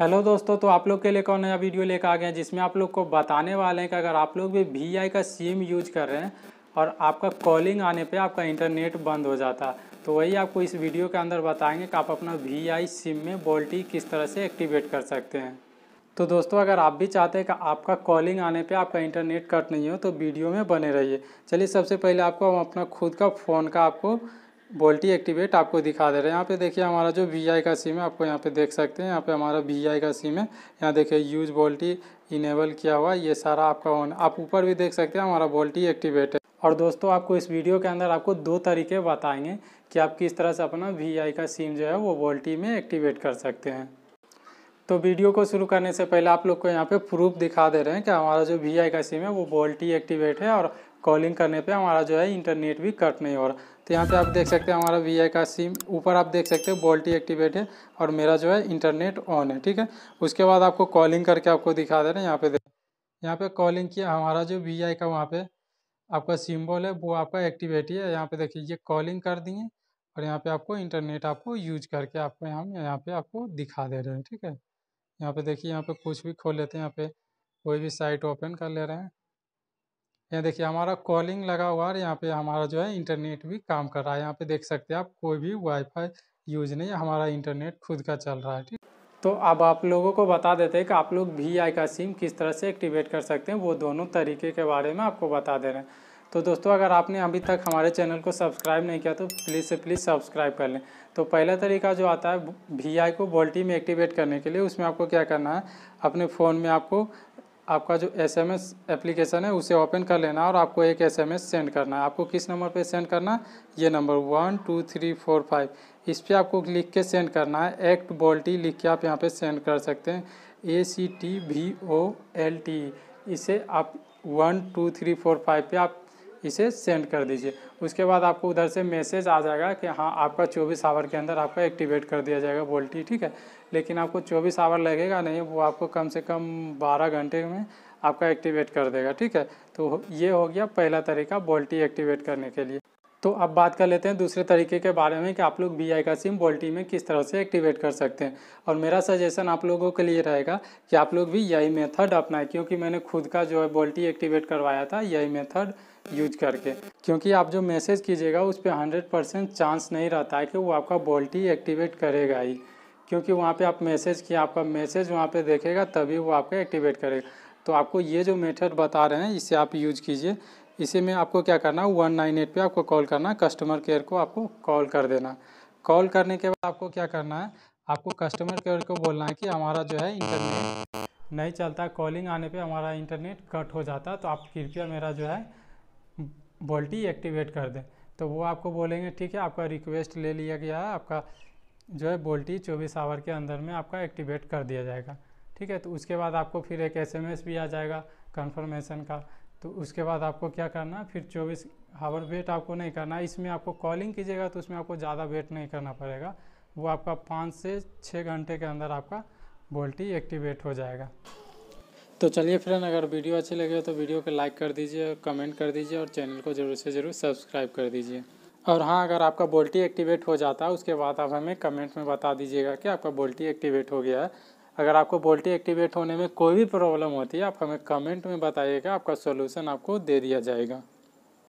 hello दोस्तों तो आप लोग के लिए कौन नया वीडियो लेकर आ गए हैं जिसमें आप लोग को बताने वाले हैं कि अगर आप लोग भी वी का सिम यूज कर रहे हैं और आपका कॉलिंग आने पे आपका इंटरनेट बंद हो जाता तो वही आपको इस वीडियो के अंदर बताएंगे कि आप अपना वी सिम में बोल्टी किस तरह से एक्टिवेट कर सकते हैं तो दोस्तों अगर आप भी चाहते हैं कि आपका कॉलिंग आने पर आपका इंटरनेट कट नहीं हो तो वीडियो में बने रहिए चलिए सबसे पहले आपको अपना खुद का फ़ोन का आपको वोल्टी एक्टिवेट आपको दिखा दे रहे हैं यहाँ पे देखिए हमारा जो वी आई का सिम है आपको यहाँ पे देख सकते हैं यहाँ पे हमारा वी आई का सिम है यहाँ देखिए यूज वोल्टी इनेबल किया हुआ ये सारा आपका ऑन आप ऊपर भी देख सकते हैं हमारा वोल्टी एक्टिवेट है और दोस्तों आपको इस वीडियो के अंदर आपको दो तरीके बताएंगे कि आप किस तरह से अपना वी आई का सिम जो है वो वोल्टी में एक्टिवेट कर सकते हैं तो वीडियो को शुरू करने से पहले आप लोग को यहाँ पे प्रूफ दिखा दे रहे हैं कि हमारा जो वी आई का सिम है वो वोल्टी एक्टिवेट है और कॉलिंग करने पे हमारा जो है इंटरनेट भी कट नहीं हो रहा तो यहाँ पे आप देख सकते हैं हमारा वी आई का सिम ऊपर आप देख सकते हैं वोल्टी एक्टिवेट है और मेरा जो है इंटरनेट ऑन है ठीक है उसके बाद आपको कॉलिंग करके आपको दिखा दे रहे हैं यहाँ पे देख यहाँ पे कॉलिंग किया हमारा जो वी आई का वहाँ पे आपका सिम्बॉल है वो आपका एक्टिवेट ही है यहाँ पे देखिए ये कॉलिंग कर दिए और यहाँ पे आपको इंटरनेट आपको यूज करके आपको हम यहाँ पे आपको दिखा दे रहे हैं ठीक है यहाँ पे देखिए यहाँ पे कुछ भी खोल लेते हैं यहाँ पे कोई भी साइट ओपन कर ले रहे हैं यहाँ देखिए हमारा कॉलिंग लगा हुआ है यहाँ पे हमारा जो है इंटरनेट भी काम कर रहा है यहाँ पे देख सकते हैं आप कोई भी वाईफाई यूज नहीं हमारा इंटरनेट खुद का चल रहा है ठीक तो अब आप लोगों को बता देते हैं कि आप लोग वी आई का सिम किस तरह से एक्टिवेट कर सकते हैं वो दोनों तरीके के बारे में आपको बता दे रहे हैं तो दोस्तों अगर आपने अभी तक हमारे चैनल को सब्सक्राइब नहीं किया तो प्लीज़ से प्लीज़ सब्सक्राइब कर लें तो पहला तरीका जो आता है वी आई को वोल्टी में एक्टिवेट करने के लिए उसमें आपको क्या करना है अपने फ़ोन में आपको आपका जो एस एम एस एप्लीकेशन है उसे ओपन कर लेना और आपको एक एस एम एस सेंड करना है आपको किस नंबर पे सेंड करना है ये number one two three four five इस पर आपको लिख के सेंड करना है एक्ट बोल्टी लिख के आप यहाँ पे सेंड कर सकते हैं A C T V O L T इसे आप one two three four five पे आप इसे सेंड कर दीजिए उसके बाद आपको उधर से मैसेज आ जाएगा कि हाँ आपका 24 आवर के अंदर आपका एक्टिवेट कर दिया जाएगा बोल्टी ठीक है लेकिन आपको 24 आवर लगेगा नहीं वो आपको कम से कम 12 घंटे में आपका एक्टिवेट कर देगा ठीक है तो ये हो गया पहला तरीका बोल्टी एक्टिवेट करने के लिए तो अब बात कर लेते हैं दूसरे तरीके के बारे में कि आप लोग वी आई का सिम वोल्टी में किस तरह से एक्टिवेट कर सकते हैं और मेरा सजेशन आप लोगों के लिए रहेगा कि आप लोग भी यही मेथड अपनाएं क्योंकि मैंने खुद का जो है वोल्टी एक्टिवेट करवाया था यही मेथड यूज करके क्योंकि आप जो मैसेज कीजिएगा उस पर हंड्रेड परसेंट चांस नहीं रहता है कि वो आपका वोल्टी एक्टिवेट करेगा ही क्योंकि वहाँ पर आप मैसेज किया आपका मैसेज वहाँ पर देखेगा तभी वो आपका एक्टिवेट करेगा तो आपको ये जो मेथड बता रहे हैं इसे आप यूज कीजिए इसी में आपको क्या करना है वन नाइन एट पर आपको कॉल करना है कस्टमर केयर को आपको कॉल कर देना कॉल करने के बाद आपको क्या करना है आपको कस्टमर केयर को बोलना है कि हमारा जो है इंटरनेट नहीं चलता कॉलिंग आने पे हमारा इंटरनेट कट हो जाता तो आप कृपया मेरा जो है वोल्टी एक्टिवेट कर दें तो वो आपको बोलेंगे ठीक है आपका रिक्वेस्ट ले लिया गया है आपका जो है वोल्टी चौबीस आवर के अंदर में आपका एक्टिवेट कर दिया जाएगा ठीक है तो उसके बाद आपको फिर एक एसएमएस भी आ जाएगा कन्फर्मेशन का तो उसके बाद आपको क्या करना फिर चौबीस हावर वेट आपको नहीं करना इसमें आपको कॉलिंग कीजिएगा तो उसमें आपको ज़्यादा वेट नहीं करना पड़ेगा वो आपका पाँच से छः घंटे के अंदर आपका बोल्टी एक्टिवेट हो जाएगा तो चलिए फ्रेंड अगर वीडियो अच्छी लगे तो वीडियो को लाइक कर दीजिए कमेंट कर दीजिए और चैनल को ज़रूर से ज़रूर सब्सक्राइब कर दीजिए और हाँ अगर आपका बोल्टी एक्टिवेट हो जाता है उसके बाद आप हमें कमेंट में बता दीजिएगा कि आपका बोल्टी एक्टिवेट हो गया है अगर आपको बोल्टी एक्टिवेट होने में कोई भी प्रॉब्लम होती है आप हमें कमेंट में बताइएगा आपका सोल्यूशन आपको दे दिया जाएगा